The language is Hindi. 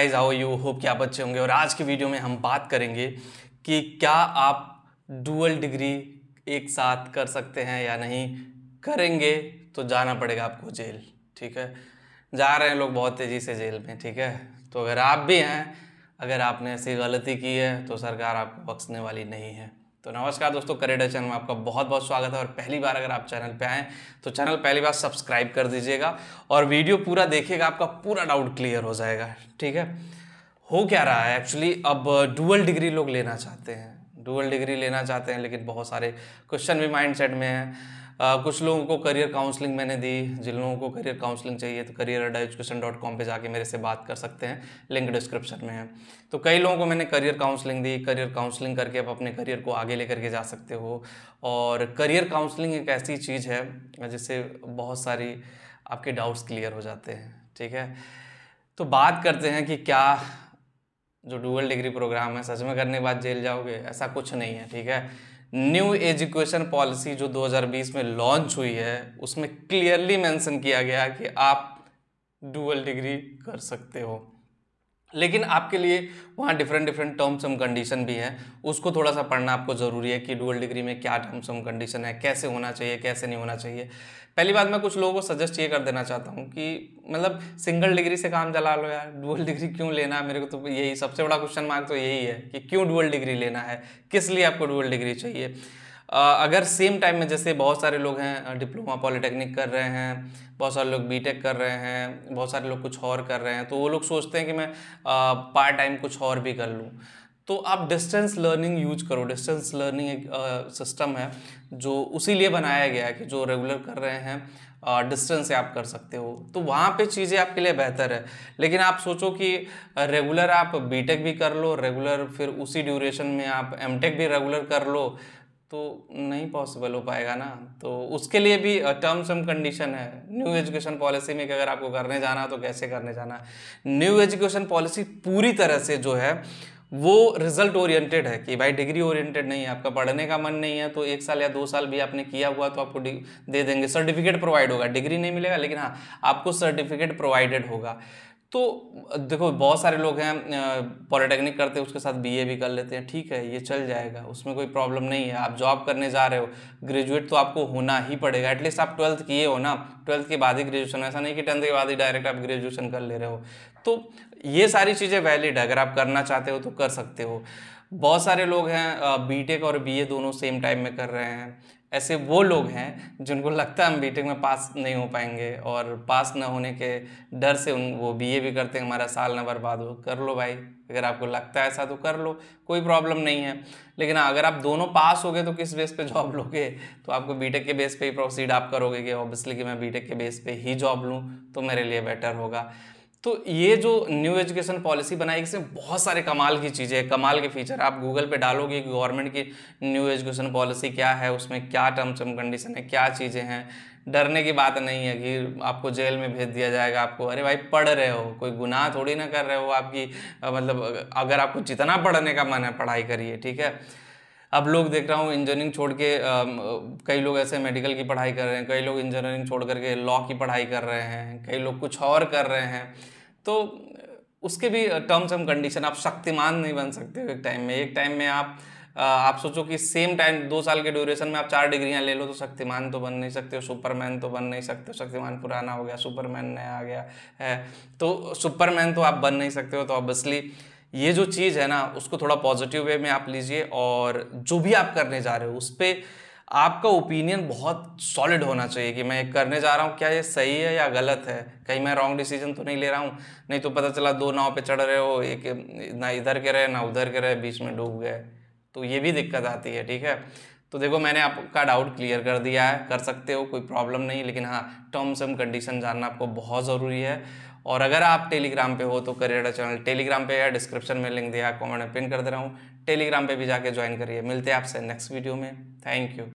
गाइस आओ यू होप कि आप अच्छे होंगे और आज की वीडियो में हम बात करेंगे कि क्या आप डुअल डिग्री एक साथ कर सकते हैं या नहीं करेंगे तो जाना पड़ेगा आपको जेल ठीक है जा रहे हैं लोग बहुत तेज़ी से जेल में ठीक है तो अगर आप भी हैं अगर आपने ऐसी गलती की है तो सरकार आपको बख्शने वाली नहीं है तो नमस्कार दोस्तों करेडर चैनल में आपका बहुत बहुत स्वागत है और पहली बार अगर आप चैनल पे आएँ तो चैनल पहली बार सब्सक्राइब कर दीजिएगा और वीडियो पूरा देखिएगा आपका पूरा डाउट क्लियर हो जाएगा ठीक है हो क्या रहा है एक्चुअली अब डुअल डिग्री लोग लेना चाहते हैं डुअल डिग्री लेना चाहते हैं लेकिन बहुत सारे क्वेश्चन भी माइंड सेट में हैं कुछ लोगों को करियर काउंसलिंग मैंने दी जिन लोगों को करियर काउंसलिंग चाहिए तो करियर अड्डा एजुकेशन डॉट कॉम पर जाके मेरे से बात कर सकते हैं लिंक डिस्क्रिप्शन में है तो कई लोगों को मैंने करियर काउंसलिंग दी करियर काउंसलिंग करके आप अपने करियर को आगे लेकर के जा सकते हो और करियर काउंसलिंग एक ऐसी चीज़ है जिससे बहुत सारी आपके डाउट्स क्लियर हो जाते हैं ठीक है तो बात करते हैं कि क्या जो डुअल डिग्री प्रोग्राम है सच में करने के बाद जेल जाओगे ऐसा कुछ नहीं है ठीक है न्यू एजुकेशन पॉलिसी जो 2020 में लॉन्च हुई है उसमें क्लियरली मेंशन किया गया कि आप डुअल डिग्री कर सकते हो लेकिन आपके लिए वहाँ different different terms and condition भी है उसको थोड़ा सा पढ़ना आपको ज़रूरी है कि डुअल डिग्री में क्या टर्म्स एंड कंडीशन है कैसे होना चाहिए कैसे नहीं होना चाहिए पहली बात मैं कुछ लोगों को सजेस्ट ये कर देना चाहता हूँ कि मतलब सिंगल डिग्री से काम चला लो यार डुअल डिग्री क्यों लेना है मेरे को तो यही सबसे बड़ा क्वेश्चन मार्क तो यही है कि क्यों डुअल डिग्री लेना है किस लिए आपको डुअल डिग्री चाहिए अगर सेम टाइम में जैसे बहुत सारे लोग हैं डिप्लोमा पॉलिटेक्निक कर रहे हैं बहुत सारे लोग बीटेक कर रहे हैं बहुत सारे लोग कुछ और कर रहे हैं तो वो लोग सोचते हैं कि मैं पार्ट टाइम कुछ और भी कर लूँ तो आप डिस्टेंस लर्निंग यूज करो डिस्टेंस लर्निंग एक सिस्टम है जो उसी लिए बनाया गया है कि जो रेगुलर कर रहे हैं डिस्टेंस से आप कर सकते हो तो वहाँ पे चीज़ें आपके लिए बेहतर है लेकिन आप सोचो कि रेगुलर आप बीटेक भी कर लो रेगुलर फिर उसी ड्यूरेशन में आप एमटेक भी रेगुलर कर लो तो नहीं पॉसिबल हो पाएगा ना तो उसके लिए भी टर्म्स एंड कंडीशन है न्यू एजुकेशन पॉलिसी में कि अगर आपको करने जाना तो कैसे करने जाना है न्यू एजुकेशन पॉलिसी पूरी तरह से जो है वो रिजल्ट ओरिएंटेड है कि भाई डिग्री ओरिएंटेड नहीं है आपका पढ़ने का मन नहीं है तो एक साल या दो साल भी आपने किया हुआ तो आपको दे देंगे सर्टिफिकेट प्रोवाइड होगा डिग्री नहीं मिलेगा लेकिन हाँ आपको सर्टिफिकेट प्रोवाइडेड होगा तो देखो बहुत सारे लोग हैं पॉलिटेक्निक करते हैं उसके साथ बीए भी कर लेते हैं ठीक है ये चल जाएगा उसमें कोई प्रॉब्लम नहीं है आप जॉब करने जा रहे हो ग्रेजुएट तो आपको होना ही पड़ेगा एटलीस्ट आप ट्वेल्थ किए हो ना ट्वेल्थ के बाद ही ग्रेजुएशन ऐसा नहीं कि टेंथ के बाद ही डायरेक्ट आप ग्रेजुएशन कर ले रहे हो तो ये सारी चीज़ें वैलिड है अगर आप करना चाहते हो तो कर सकते हो बहुत सारे लोग हैं बीटेक और बीए दोनों सेम टाइम में कर रहे हैं ऐसे वो लोग हैं जिनको लगता है हम बीटेक में पास नहीं हो पाएंगे और पास ना होने के डर से उन वो बीए भी करते हैं हमारा साल ना बर्बाद हो कर लो भाई अगर आपको लगता है ऐसा तो कर लो कोई प्रॉब्लम नहीं है लेकिन अगर आप दोनों पास हो गए तो किस बेस पे जॉब लोगे तो आपको बीटेक के बेस पे ही प्रोसीड आप करोगे कि ऑब्वियसली कि मैं बीटेक के बेस पे ही जॉब लूँ तो मेरे लिए बेटर होगा तो ये जो न्यू एजुकेशन पॉलिसी बनाई इसमें बहुत सारे कमाल की चीज़ें हैं कमाल के फीचर आप गूगल पे डालोगे कि गवर्नमेंट की न्यू एजुकेशन पॉलिसी क्या है उसमें क्या टर्म्स एंड कंडीशन है क्या चीज़ें हैं डरने की बात नहीं है कि आपको जेल में भेज दिया जाएगा आपको अरे भाई पढ़ रहे हो कोई गुनाह थोड़ी ना कर रहे हो आपकी मतलब अगर आपको जितना पढ़ने का मन है पढ़ाई करिए ठीक है अब लोग देख रहा हूँ इंजीनियरिंग छोड़ के कई लोग ऐसे मेडिकल की पढ़ाई कर रहे हैं कई लोग इंजीनियरिंग छोड़ करके लॉ की पढ़ाई कर रहे हैं कई लोग कुछ और कर रहे हैं तो उसके भी टर्म्स एंड कंडीशन आप शक्तिमान नहीं बन सकते एक टाइम में एक टाइम में आप आप सोचो कि सेम टाइम दो साल के ड्यूरेशन में आप चार डिग्रियां ले लो तो शक्तिमान तो बन नहीं सकते हो सुपरमैन तो बन नहीं सकते हो शक्तिमान पुराना हो गया सुपरमैन नया आ गया है तो सुपरमैन तो आप बन नहीं सकते हो तो ऑब्वियसली ये जो चीज़ है ना उसको थोड़ा पॉजिटिव वे में आप लीजिए और जो भी आप करने जा रहे हो उस पर आपका ओपिनियन बहुत सॉलिड होना चाहिए कि मैं करने जा रहा हूँ क्या ये सही है या गलत है कहीं मैं रॉन्ग डिसीजन तो नहीं ले रहा हूँ नहीं तो पता चला दो नाव पे चढ़ रहे हो एक ना इधर के रहे ना उधर के रहे बीच में डूब गए तो ये भी दिक्कत आती है ठीक है तो देखो मैंने आपका डाउट क्लियर कर दिया है कर सकते हो कोई प्रॉब्लम नहीं लेकिन हाँ टर्म्स एंड कंडीशन जानना आपको बहुत ज़रूरी है और अगर आप टेलीग्राम पे हो तो करियर चैनल टेलीग्राम पे या डिस्क्रिप्शन में लिंक दिया कमेंट में पिन कर दे रहा हूँ टेलीग्राम पे भी जाके ज्वाइन करिए मिलते हैं आपसे नेक्स्ट वीडियो में थैंक यू